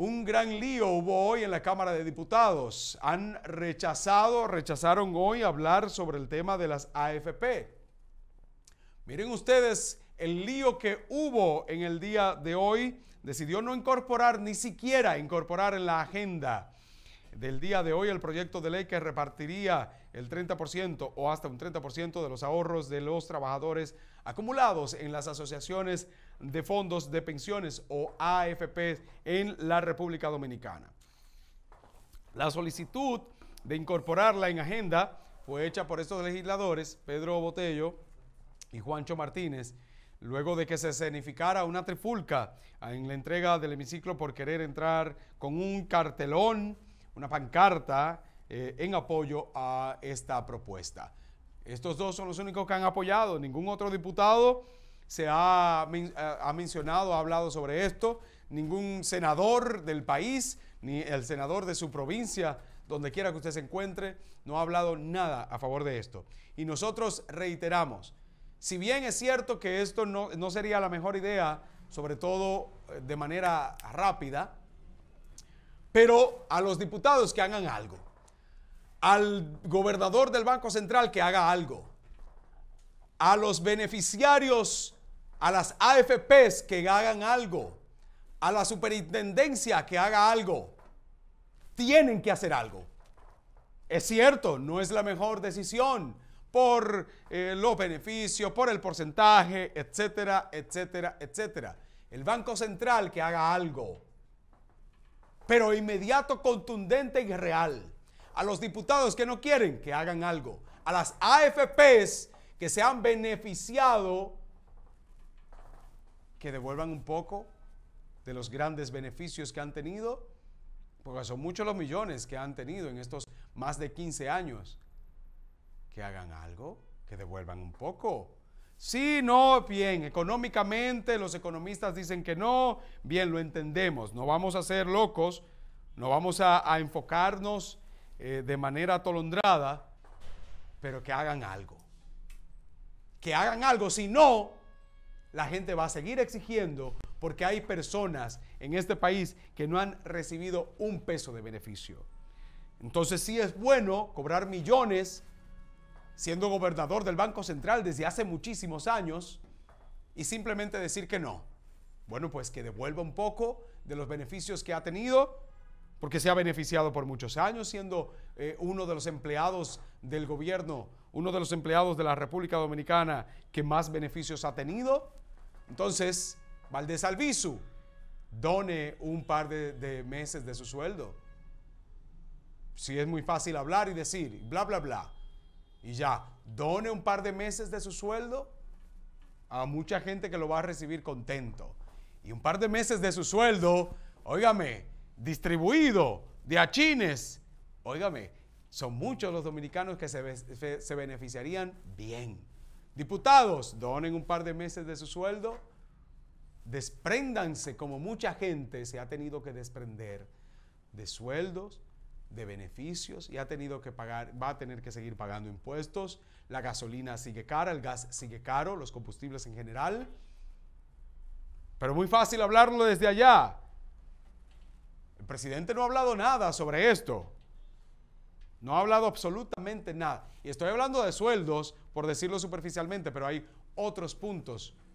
Un gran lío hubo hoy en la Cámara de Diputados. Han rechazado, rechazaron hoy hablar sobre el tema de las AFP. Miren ustedes el lío que hubo en el día de hoy. Decidió no incorporar, ni siquiera incorporar en la agenda del día de hoy el proyecto de ley que repartiría el 30% o hasta un 30% de los ahorros de los trabajadores acumulados en las asociaciones de fondos de pensiones o AFP en la República Dominicana. La solicitud de incorporarla en agenda fue hecha por estos legisladores, Pedro Botello y Juancho Martínez, luego de que se escenificara una trifulca en la entrega del hemiciclo por querer entrar con un cartelón, una pancarta, eh, en apoyo a esta propuesta. Estos dos son los únicos que han apoyado, ningún otro diputado se eh, ha, mencionado, ha hablado sobre esto, ningún senador del país, ni el senador de su provincia, donde quiera que usted se encuentre, no ha hablado nada a favor de esto. Y nosotros reiteramos, si bien es cierto que esto no sería la mejor idea, sobre todo eh, de manera rápida, pero a los diputados que hagan algo al gobernador del Banco Central que haga algo, a los beneficiarios, a las AFPs que hagan algo, a la superintendencia que haga algo. Tienen que hacer algo. Es cierto, no es la mejor decisión por eh, los beneficios, por el porcentaje, etcétera, etcétera, etcétera. El Banco Central que haga algo, pero inmediato, contundente y real a los diputados que no quieren que hagan algo, a las AFPs que se han beneficiado, que devuelvan un poco de los grandes beneficios que han tenido, porque son muchos los millones que han tenido en estos más de 15 años, que hagan algo, que devuelvan un poco. Sí, no, bien, económicamente los economistas dicen que no, bien, lo entendemos, no vamos a ser locos, no vamos a, a enfocarnos eh, de manera atolondrada, pero que hagan algo. Que hagan algo, si no, la gente va a seguir exigiendo porque hay personas en este país que no han recibido un peso de beneficio. Entonces sí es bueno cobrar millones siendo gobernador del Banco Central desde hace muchísimos años y simplemente decir que no. Bueno, pues que devuelva un poco de los beneficios que ha tenido porque se ha beneficiado por muchos años siendo eh, uno de los empleados del gobierno, uno de los empleados de la República Dominicana que más beneficios ha tenido. Entonces, Valdés Albizu, done un par de, meses de su sueldo. Si es muy fácil hablar y decir, bla, bla, bla, y ya, done un par de meses de su sueldo a mucha gente que lo va a recibir contento. Y un par de meses de su sueldo, óigame, distribuido de achines. Óigame, son muchos los dominicanos que se, beneficiarían bien. Diputados, donen un par de meses de su sueldo, despréndanse como mucha gente se ha tenido que desprender de sueldos, de beneficios y ha tenido que pagar, va a tener que seguir pagando impuestos, la gasolina sigue cara, el gas sigue caro, los combustibles en general. Pero muy fácil hablarlo desde allá presidente no ha hablado nada sobre esto. No ha hablado absolutamente nada. Y estoy hablando de sueldos, por decirlo superficialmente, pero hay otros puntos